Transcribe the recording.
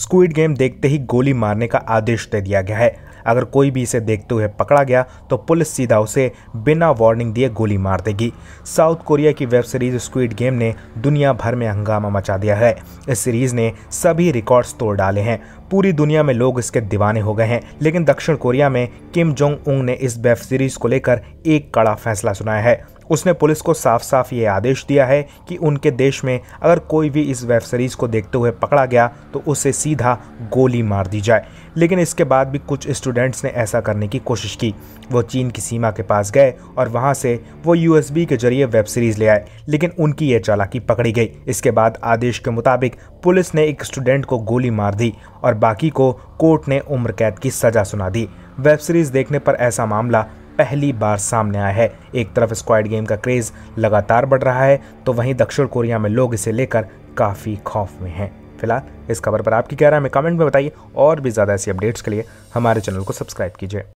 squid game देखते ही गोली मारने का आदेश दे दिया गया है अगर कोई भी इसे देखते हुए पकड़ा गया तो पुलिस सीधा उसे बिना वार्निंग दिए गोली मार देगी साउथ कोरिया की वेब सीरीज स्क्विड गेम ने दुनिया भर में हंगामा मचा दिया है इस सीरीज ने सभी रिकॉर्ड्स तोड़ डाले हैं पूरी दुनिया में लोग इसके दीवाने हो गए हैं लेकिन दक्षिण कोरिया में किम जोंग उंग ने इस वेब सीरीज को लेकर एक कड़ा फैसला सुनाया है उसने पुलिस को साफ साफ ये आदेश दिया है कि उनके देश में अगर कोई भी इस वेब सीरीज़ को देखते हुए पकड़ा गया तो उसे सीधा गोली मार दी जाए लेकिन इसके बाद भी कुछ स्टूडेंट्स ने ऐसा करने की कोशिश की वो चीन की सीमा के पास गए और वहाँ से वो यू के जरिए वेब सीरीज़ ले आए लेकिन उनकी ये चालाकी पकड़ी गई इसके बाद आदेश के मुताबिक पुलिस ने एक स्टूडेंट को गोली मार दी और बाकी को कोर्ट ने उम्र कैद की सज़ा सुना दी वेब सीरीज़ देखने पर ऐसा मामला पहली बार सामने आया है एक तरफ स्क्वाड गेम का क्रेज लगातार बढ़ रहा है तो वहीं दक्षिण कोरिया में लोग इसे लेकर काफ़ी खौफ में हैं फिलहाल इस खबर पर आपकी क्या राय हमें कमेंट में बताइए और भी ज़्यादा ऐसी अपडेट्स के लिए हमारे चैनल को सब्सक्राइब कीजिए